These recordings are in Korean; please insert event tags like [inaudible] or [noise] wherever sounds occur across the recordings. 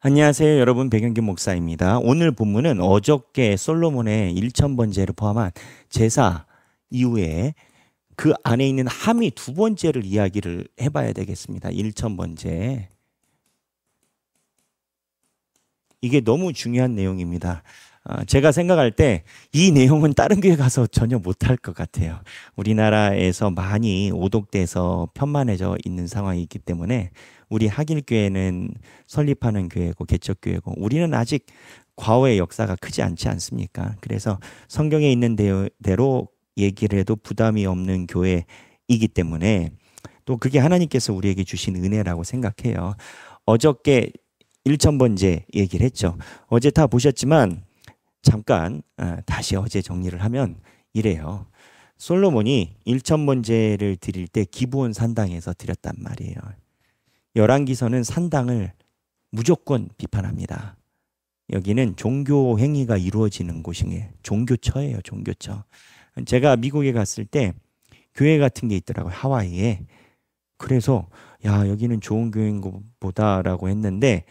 안녕하세요. 여러분 백영기 목사입니다. 오늘 본문은 어저께 솔로몬의 1 0번제를 포함한 제사 이후에 그 안에 있는 함이 두 번째를 이야기를 해봐야 되겠습니다. 1 0번제 이게 너무 중요한 내용입니다. 아, 제가 생각할 때 이 내용은 다른 교회 가서 전혀 못할 것 같아요. 우리나라에서 많이 오독돼서 편만해져 있는 상황이기 때문에 우리 학일교회는 설립하는 교회고 개척교회고 우리는 아직 과오의 역사가 크지 않지 않습니까? 그래서 성경에 있는 대로 얘기를 해도 부담이 없는 교회이기 때문에 또 그게 하나님께서 우리에게 주신 은혜라고 생각해요. 어저께 1000번째 얘기를 했죠. 어제 다 보셨지만 잠깐 아, 다시 어제 정리를 하면 이래요. 솔로몬이 1 0 0 0번째를 드릴 때 기부원 산당에서 드렸단 말이에요. 열왕기서는 산당을 무조건 비판합니다. 여기는 종교 행위가 이루어지는 곳이에요. 종교처예요, 종교처. 제가 미국에 갔을 때 교회 같은 게 있더라고요, 하와이에. 그래서 야, 여기는 좋은 교회인 것보다라고 했는데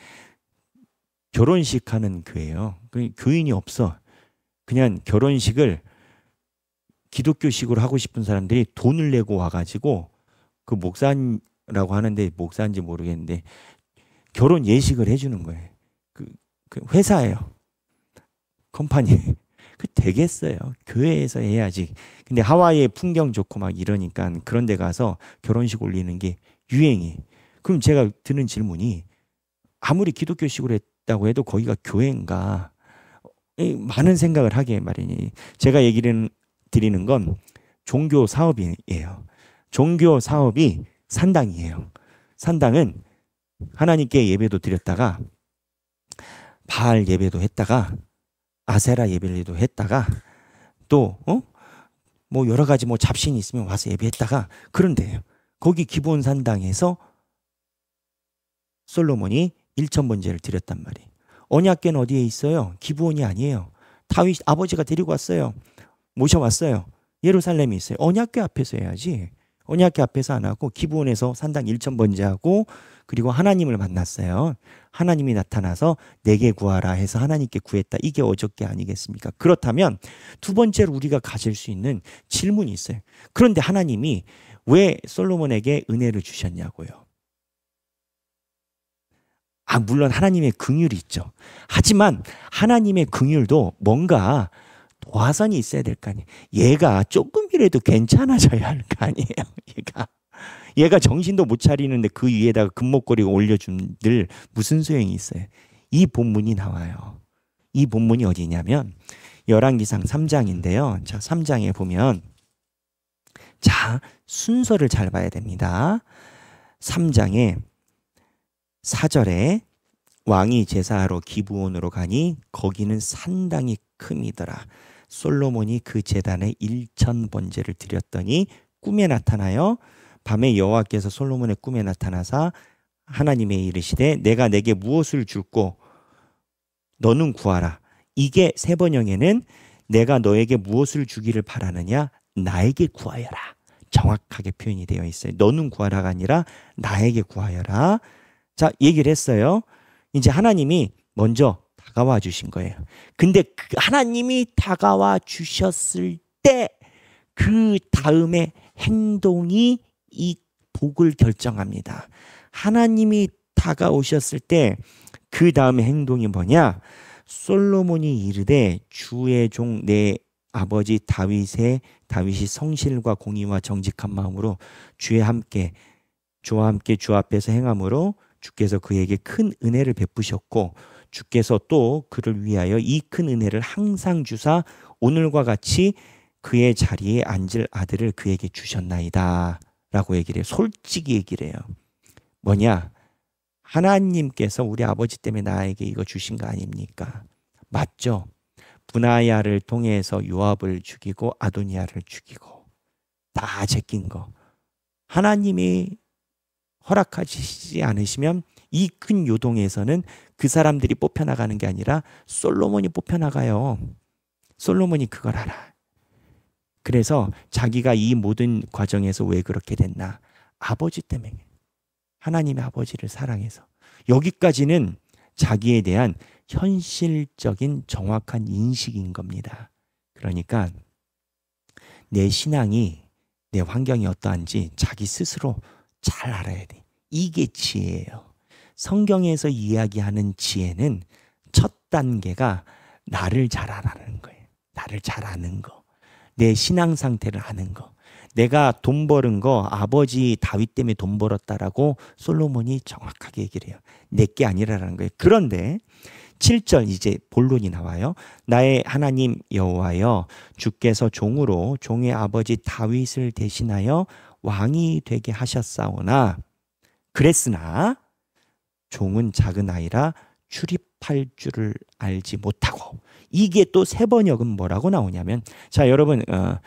결혼식 하는 교회예요. 그 교인이 없어. 그냥 결혼식을 기독교식으로 하고 싶은 사람들이 돈을 내고 와가지고 그 목사님 라고 하는데 목사인지 모르겠는데 결혼 예식을 해주는 거예요. 그, 그 회사예요. 컴퍼니. [laughs] 그 되겠어요. 교회에서 해야지. 근데 하와이의 풍경 좋고 막 이러니까 그런 데 가서 결혼식 올리는 게 유행이. 그럼 제가 드는 질문이 아무리 기독교식으로 했다고 해도 거기가 교회인가? 어, 많은 생각을 하게 말이니. 제가 얘기를 드리는 건 종교 사업이에요. 종교 사업이 산당이에요. 산당은 하나님께 예배도 드렸다가 바알 예배도 했다가 아세라 예배도 했다가 또 어? 뭐 여러 가지 뭐 잡신이 있으면 와서 예배했다가 그런데요. 거기 기본 산당에서 솔로몬이 일천 번제를 드렸단 말이에요. 언약궤는 어디에 있어요? 기본이 아니에요. 다윗 아버지가 데리고 왔어요. 모셔왔어요. 예루살렘이 있어요. 언약궤 앞에서 해야지. 언약회 앞에서 안 하고 기부원에서 산당 1천 번제하고 그리고 하나님을 만났어요. 하나님이 나타나서 내게 구하라 해서 하나님께 구했다. 이게 어저께 아니겠습니까? 그렇다면 두 번째로 우리가 가질 수 있는 질문이 있어요. 그런데 하나님이 왜 솔로몬에게 은혜를 주셨냐고요. 아, 물론 하나님의 긍휼이 있죠. 하지만 하나님의 긍휼도 뭔가 보화선이 있어야 될 거 아니에요. 얘가 조금이라도 괜찮아져야 할 거 아니에요. [laughs] 얘가 얘가 정신도 못 차리는데 그 위에다가 금목걸이 올려준들 무슨 소용이 있어요. 이 본문이 나와요. 이 본문이 어디냐면 열왕기상 3장인데요. 자, 3장에 보면 자, 순서를 잘 봐야 됩니다. 3장에 4절에 왕이 제사하러 기부원으로 가니 거기는 산당이 큼이더라. 솔로몬이 그재단에 일천 번제를 드렸더니 꿈에 나타나요. 밤에 여호와께서 솔로몬의 꿈에 나타나사 하나님의 이르시되 내가 내게 무엇을 줄고 너는 구하라. 이게 세 번영에는 내가 너에게 무엇을 주기를 바라느냐 나에게 구하여라. 정확하게 표현이 되어 있어요. 너는 구하라가 아니라 나에게 구하여라. 자, 얘기를 했어요. 이제 하나님이 먼저 다가와 주신 거예요. 근데 그 하나님이 다가와 주셨을 때 그 다음에 행동이 이 복을 결정합니다. 하나님이 다가오셨을 때 그 다음에 행동이 뭐냐? 솔로몬이 이르되 주의 종 내 아버지 다윗의 다윗이 성실과 공의와 정직한 마음으로 주의 함께 주와 함께 주 앞에서 행함으로 주께서 그에게 큰 은혜를 베푸셨고 주께서 또 그를 위하여 이 큰 은혜를 항상 주사 오늘과 같이 그의 자리에 앉을 아들을 그에게 주셨나이다. 라고 얘기를 해요. 솔직히 얘기를 해요. 뭐냐? 하나님께서 우리 아버지 때문에 나에게 이거 주신 거 아닙니까? 맞죠? 분하야를 통해서 요압을 죽이고 아도니아를 죽이고 다 제낀 거. 하나님이 허락하시지 않으시면 이큰 요동에서는 그 사람들이 뽑혀나가는 게 아니라 솔로몬이 뽑혀나가요. 솔로몬이 그걸 알아. 그래서 자기가 이 모든 과정에서 왜 그렇게 됐나? 아버지 때문에. 하나님의 아버지를 사랑해서. 여기까지는 자기에 대한 현실적인 정확한 인식인 겁니다. 그러니까 내 신앙이 내 환경이 어떠한지 자기 스스로 잘 알아야 돼. 이게 지혜예요. 성경에서 이야기하는 지혜는 첫 단계가 나를 잘아는 거예요. 나를 잘 아는 거. 내 신앙 상태를 아는 거. 내가 돈 버는 거 아버지 다윗 때문에 돈 벌었다라고 솔로몬이 정확하게 얘기를 해요. 내게 아니라라는 거예요. 그런데 7절 이제 본론이 나와요. 나의 하나님 여호와여 주께서 종으로 종의 아버지 다윗을 대신하여 왕이 되게 하셨사오나 그랬으나 종은 작은 아이라 출입할 줄을 알지 못하고 이게 또 세 번역은 뭐라고 나오냐면 자 여러분 어,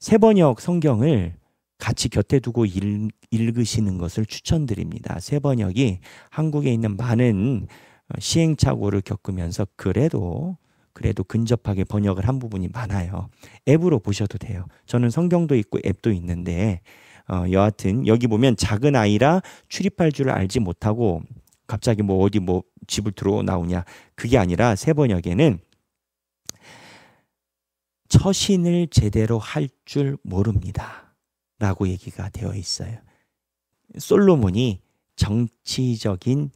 세 번역 성경을 같이 곁에 두고 읽, 으시는 것을 추천드립니다. 세 번역이 한국에 있는 많은 어, 시행착오를 겪으면서 그래도 그래도 근접하게 번역을 한 부분이 많아요. 앱으로 보셔도 돼요. 저는 성경도 있고 앱도 있는데 어, 여하튼 여기 보면 작은 아이라 출입할 줄 알지 못하고 갑자기 뭐 어디 뭐 집을 들어 나오냐 그게 아니라 세 번역에는 처신을 제대로 할 줄 모릅니다. 라고 얘기가 되어 있어요. 솔로몬이 정치적인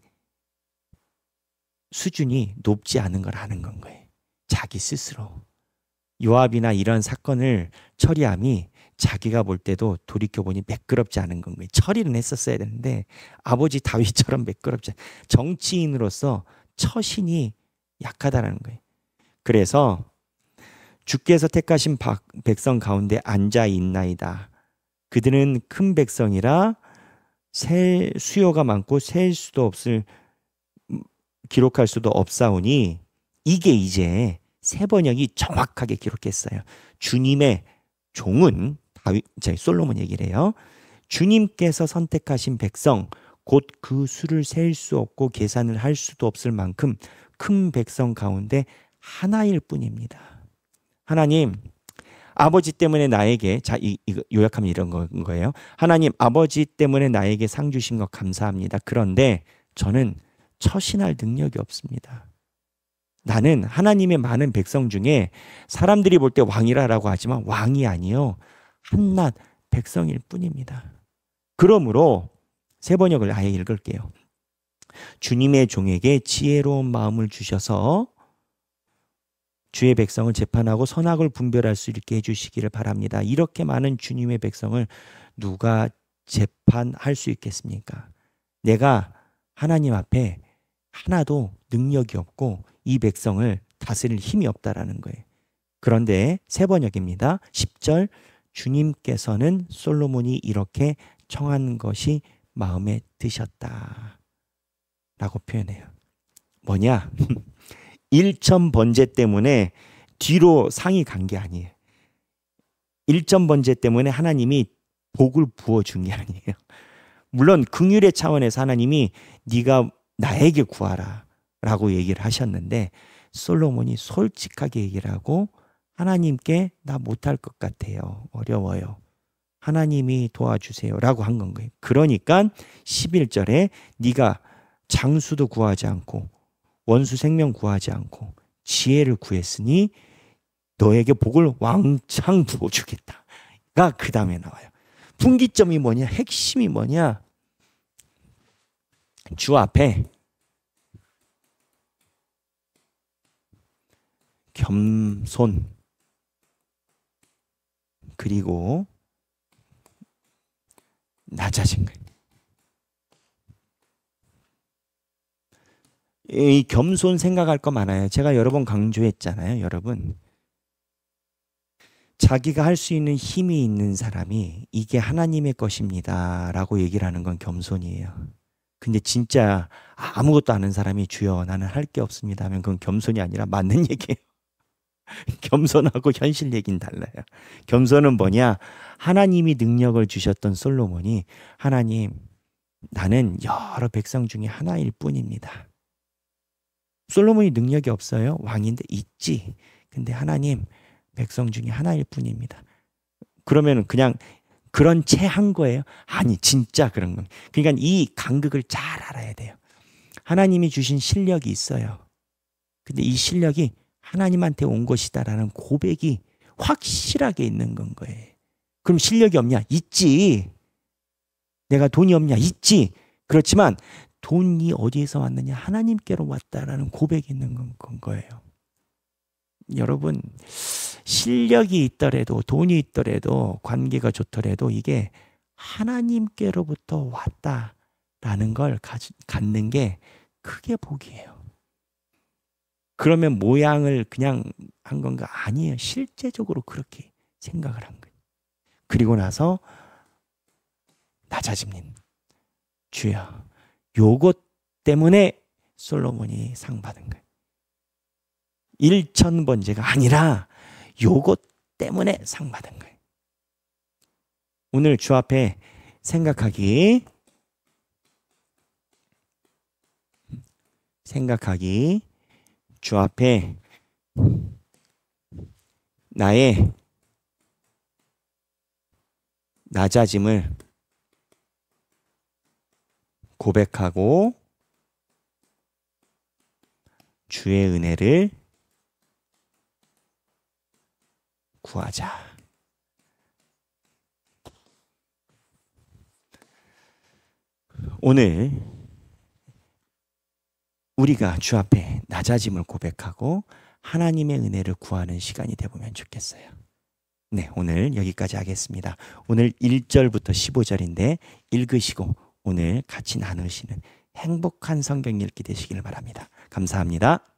수준이 높지 않은 걸 아는 건 거예요. 자기 스스로. 요압이나 이런 사건을 처리함이 자기가 볼 때도 돌이켜보니 매끄럽지 않은 건 거예요. 처리는 했었어야 되는데 아버지 다윗처럼 매끄럽지 않 정치인으로서 처신이 약하다는 거예요. 그래서 주께서 택하신 백성 가운데 앉아 있나이다. 그들은 큰 백성이라 셀 수요가 많고 셀 수도 없을 음, 기록할 수도 없사오니 이게 이제 세 번역이 정확하게 기록했어요. 주님의 종은 다윗, 제 솔로몬 얘기를 해요. 주님께서 선택하신 백성 곧 그 수를 셀 수 없고 계산을 할 수도 없을 만큼 큰 백성 가운데 하나일 뿐입니다. 하나님 아버지 때문에 나에게 자 이, 이 요약하면 이런 거, 거예요. 하나님 아버지 때문에 나에게 상 주신 것 감사합니다. 그런데 저는 처신할 능력이 없습니다. 나는 하나님의 많은 백성 중에 사람들이 볼 때 왕이라라고 하지만 왕이 아니요. 한낱 백성일 뿐입니다. 그러므로 세 번역을 아예 읽을게요. 주님의 종에게 지혜로운 마음을 주셔서 주의 백성을 재판하고 선악을 분별할 수 있게 해주시기를 바랍니다. 이렇게 많은 주님의 백성을 누가 재판할 수 있겠습니까? 내가 하나님 앞에 하나도 능력이 없고 이 백성을 다스릴 힘이 없다라는 거예요. 그런데 세 번역입니다. 10절 주님께서는 솔로몬이 이렇게 청한 것이 마음에 드셨다. 라고 표현해요. 뭐냐? 1천 [laughs] 번제 때문에 뒤로 상이 간 게 아니에요. 1천 번제 때문에 하나님이 복을 부어 준게 아니에요. 물론 긍휼의 차원에서 하나님이 네가 나에게 구하라라고 얘기를 하셨는데 솔로몬이 솔직하게 얘기를 하고 하나님께 나 못할 것 같아요. 어려워요. 하나님이 도와주세요라고 한 건 거예요. 그러니까 11절에 네가 장수도 구하지 않고 원수 생명 구하지 않고 지혜를 구했으니 너에게 복을 왕창 부어주겠다. 가그 다음에 나와요. 분기점이 뭐냐? 핵심이 뭐냐? 주 앞에 겸손, 그리고 나 자신과 이 겸손 생각할 거 많아요. 제가 여러 번 강조했잖아요, 여러분. 자기가 할 수 있는 힘이 있는 사람이 이게 하나님의 것입니다. 라고 얘기를 하는 건 겸손이에요. 근데 진짜 아무것도 아는 사람이 주여 나는 할 게 없습니다 하면 그건 겸손이 아니라 맞는 [laughs] 얘기예요. [laughs] 겸손하고 현실 얘기는 달라요. 겸손은 뭐냐? 하나님이 능력을 주셨던 솔로몬이 하나님 나는 여러 백성 중에 하나일 뿐입니다. 솔로몬이 능력이 없어요. 왕인데 있지. 근데 하나님 백성 중에 하나일 뿐입니다. 그러면 그냥 그런 채 한 거예요? 아니, 진짜 그런 건. 그러니까 이 간극을 잘 알아야 돼요. 하나님이 주신 실력이 있어요. 근데 이 실력이 하나님한테 온 것이다라는 고백이 확실하게 있는 건 거예요. 그럼 실력이 없냐? 있지. 내가 돈이 없냐? 있지. 그렇지만 돈이 어디에서 왔느냐? 하나님께로 왔다라는 고백이 있는 건, 거예요. 여러분, 실력이 있더라도, 돈이 있더라도, 관계가 좋더라도 이게 하나님께로부터 왔다라는 걸 가, 갖는 게 크게 복이에요. 그러면 모양을 그냥 한 건가? 아니에요. 실제적으로 그렇게 생각을 한 거예요. 그리고 나서 낮아집니다. 주여 요것 때문에 솔로몬이 상 받은 거예요. 1천 번제가 아니라 요것 때문에 상 받은 거예요. 오늘 주 앞에 생각하기 생각하기 주 앞에 나의 낮아짐을 고백하고 주의 은혜를 구하자. 오늘 우리가 주 앞에 낮아짐을 고백하고 하나님의 은혜를 구하는 시간이 되보면 좋겠어요. 네, 오늘 여기까지 하겠습니다. 오늘 1절부터 15절인데 읽으시고 오늘 같이 나누시는 행복한 성경 읽기 되시길 바랍니다. 감사합니다.